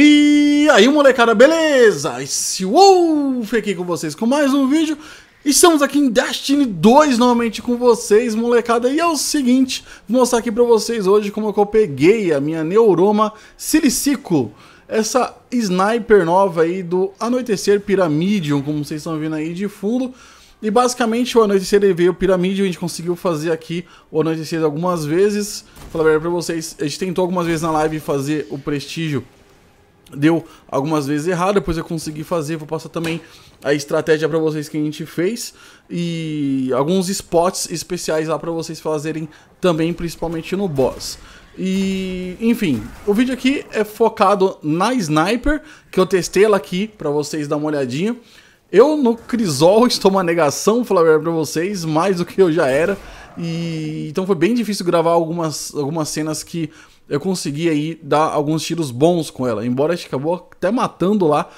E aí, molecada, beleza? Esse Wolf aqui com vocês com mais um vídeo. Estamos aqui em Destiny 2 novamente com vocês, molecada. E é o seguinte, vou mostrar aqui pra vocês hoje como é que eu peguei a minha Neuroma Silicico. Essa sniper nova aí do Anoitecer Piramidium, como vocês estão vendo aí de fundo. E basicamente o anoitecer ele veio pirâmide, a gente conseguiu fazer aqui o anoitecer algumas vezes. Falar pra vocês, a gente tentou algumas vezes na live fazer o prestígio deu algumas vezes errado, depois eu consegui fazer, vou passar também a estratégia para vocês que a gente fez e alguns spots especiais lá para vocês fazerem também, principalmente no boss. E, enfim, o vídeo aqui é focado na Sniper, que eu testei ela aqui para vocês dar uma olhadinha. Eu no Crisol estou uma negação, falar para vocês, mais do que eu já era. E, então foi bem difícil gravar algumas, algumas cenas que eu consegui aí dar alguns tiros bons com ela. Embora a gente acabou até matando lá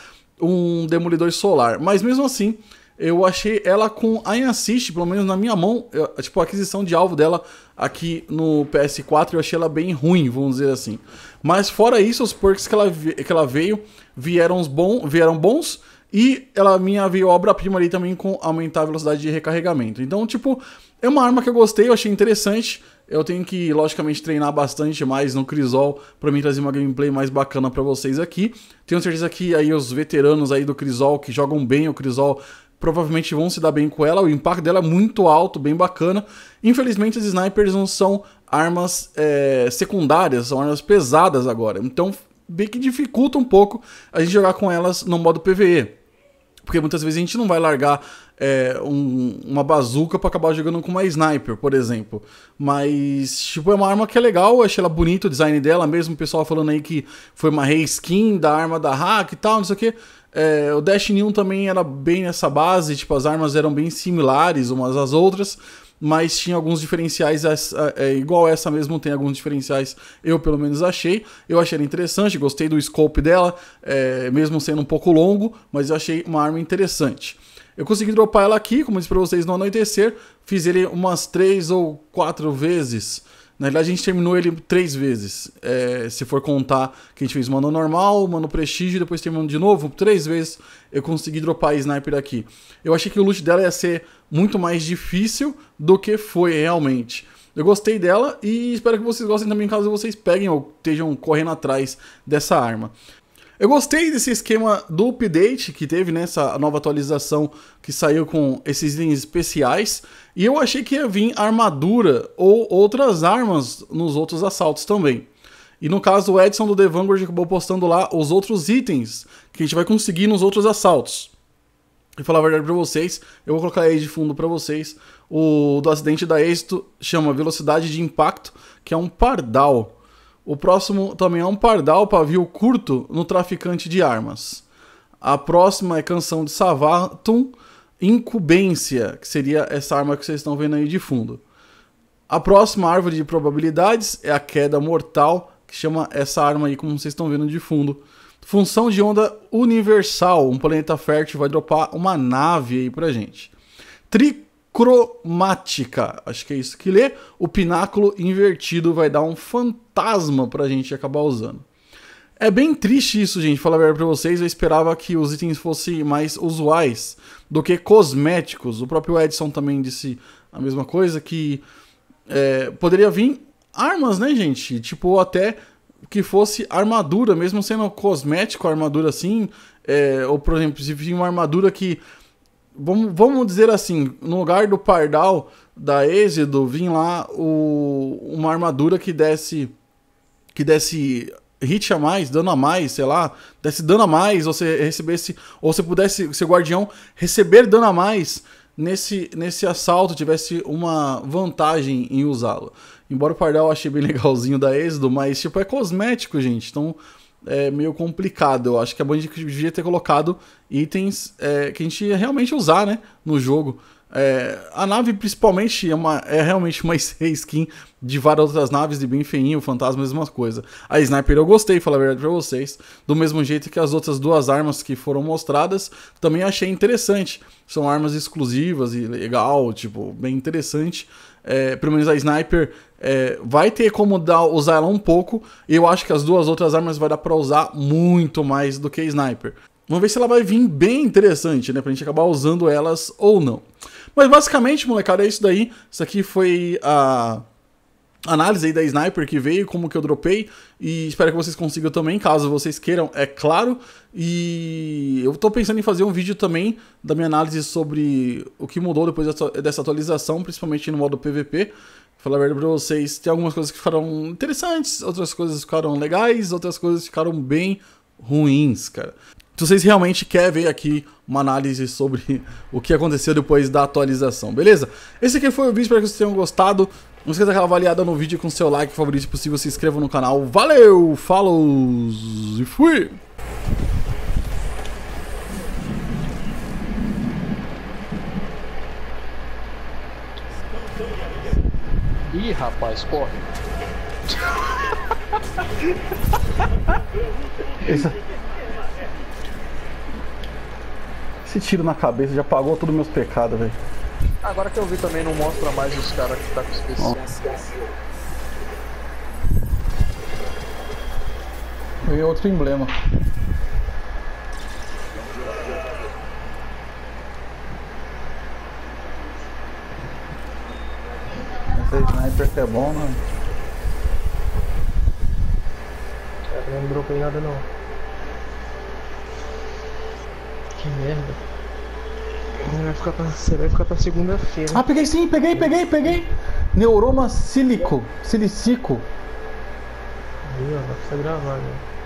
um demolidor solar. Mas mesmo assim, eu achei ela com a Inassist, pelo menos na minha mão, eu, tipo, a aquisição de alvo dela aqui no PS4, eu achei ela bem ruim, vamos dizer assim. Mas fora isso, os perks que ela, que ela veio vieram, bom, vieram bons, e ela minha veio obra-prima ali também com aumentar a velocidade de recarregamento. Então, tipo, é uma arma que eu gostei, eu achei interessante. Eu tenho que, logicamente, treinar bastante mais no Crisol para mim trazer uma gameplay mais bacana para vocês aqui. Tenho certeza que aí os veteranos aí do Crisol que jogam bem o Crisol provavelmente vão se dar bem com ela. O impacto dela é muito alto, bem bacana. Infelizmente, os snipers não são armas é, secundárias, são armas pesadas agora. Então, bem que dificulta um pouco a gente jogar com elas no modo PVE. Porque muitas vezes a gente não vai largar é, um, uma bazuca para acabar jogando com uma sniper, por exemplo. Mas, tipo, é uma arma que é legal, eu achei ela bonita o design dela, mesmo o pessoal falando aí que foi uma reskin da arma da hack e tal, não sei o que. É, o Destiny 1 também era bem nessa base, tipo, as armas eram bem similares umas às outras mas tinha alguns diferenciais, é, igual essa mesmo, tem alguns diferenciais, eu pelo menos achei. Eu achei ela interessante, gostei do scope dela, é, mesmo sendo um pouco longo, mas eu achei uma arma interessante. Eu consegui dropar ela aqui, como disse para vocês, no anoitecer, fiz ele umas três ou quatro vezes. Na verdade, a gente terminou ele três vezes. É, se for contar que a gente fez mano normal, mano prestígio, depois terminou de novo, três vezes eu consegui dropar sniper aqui. Eu achei que o loot dela ia ser muito mais difícil do que foi realmente. Eu gostei dela e espero que vocês gostem também, caso vocês peguem ou estejam correndo atrás dessa arma. Eu gostei desse esquema do update que teve nessa né, nova atualização que saiu com esses itens especiais. E eu achei que ia vir armadura ou outras armas nos outros assaltos também. E no caso, o Edson do The Vanguard acabou postando lá os outros itens que a gente vai conseguir nos outros assaltos. E falar a verdade pra vocês, eu vou colocar aí de fundo para vocês. O do acidente da Êxito chama Velocidade de Impacto, que é um pardal. O próximo também é um pardal pavio curto no traficante de armas. A próxima é canção de Savatum, Incubência, que seria essa arma que vocês estão vendo aí de fundo. A próxima árvore de probabilidades é a queda mortal, que chama essa arma aí como vocês estão vendo de fundo. Função de onda universal, um planeta fértil vai dropar uma nave aí pra gente. Tri cromática. Acho que é isso que lê. O pináculo invertido vai dar um fantasma para a gente acabar usando. É bem triste isso, gente, falar a verdade pra vocês. Eu esperava que os itens fossem mais usuais do que cosméticos. O próprio Edson também disse a mesma coisa, que é, poderia vir armas, né, gente? Tipo, até que fosse armadura, mesmo sendo cosmético, armadura assim. É, ou, por exemplo, se vir uma armadura que Vamos, vamos dizer assim, no lugar do pardal da Êxodo, vim lá o, uma armadura que desse que desse hit a mais, dano a mais, sei lá, desse dano a mais, ou você recebesse, ou você pudesse, seu guardião, receber dano a mais nesse, nesse assalto, tivesse uma vantagem em usá-lo. Embora o Pardal eu achei bem legalzinho da Êxodo, mas tipo, é cosmético, gente. Então é, meio complicado. Eu acho que a Band devia ter colocado itens é, que a gente ia realmente usar né, no jogo. É, a nave, principalmente, é, uma, é realmente uma skin de várias outras naves de bem feinho, o fantasma, mesma coisa. A Sniper eu gostei, falar a verdade pra vocês. Do mesmo jeito que as outras duas armas que foram mostradas, também achei interessante. São armas exclusivas e legal, tipo, bem interessante. É, pelo menos a Sniper é, vai ter como dar, usar ela um pouco. e Eu acho que as duas outras armas vai dar pra usar muito mais do que a Sniper. Vamos ver se ela vai vir bem interessante, né? Pra gente acabar usando elas ou não. Mas basicamente, molecada, é isso daí. Isso aqui foi a análise aí da Sniper que veio, como que eu dropei, e espero que vocês consigam também, caso vocês queiram, é claro. E eu tô pensando em fazer um vídeo também da minha análise sobre o que mudou depois dessa atualização, principalmente no modo PVP. Falar a verdade pra vocês, tem algumas coisas que ficaram interessantes, outras coisas ficaram legais, outras coisas ficaram bem ruins, cara se vocês realmente querem ver aqui uma análise sobre o que aconteceu depois da atualização, beleza? Esse aqui foi o vídeo, espero que vocês tenham gostado. Não esqueça daquela avaliada no vídeo com seu like favorito se possível, se inscreva no canal. Valeu, falou e fui! Ih, rapaz, corre. Isso. Esse tiro na cabeça já pagou todos meus pecados, velho. Agora que eu vi também, não mostra mais os caras que tá com especial. Peguei outro emblema. Esse sniper que é bom, mano. É, não dropei nada não. Que merda. Vai ficar você vai ficar pra segunda-feira. Ah, peguei sim, peguei, peguei, peguei. Neuroma sílico, silicico. Aí, ó, dá pra gravar, né?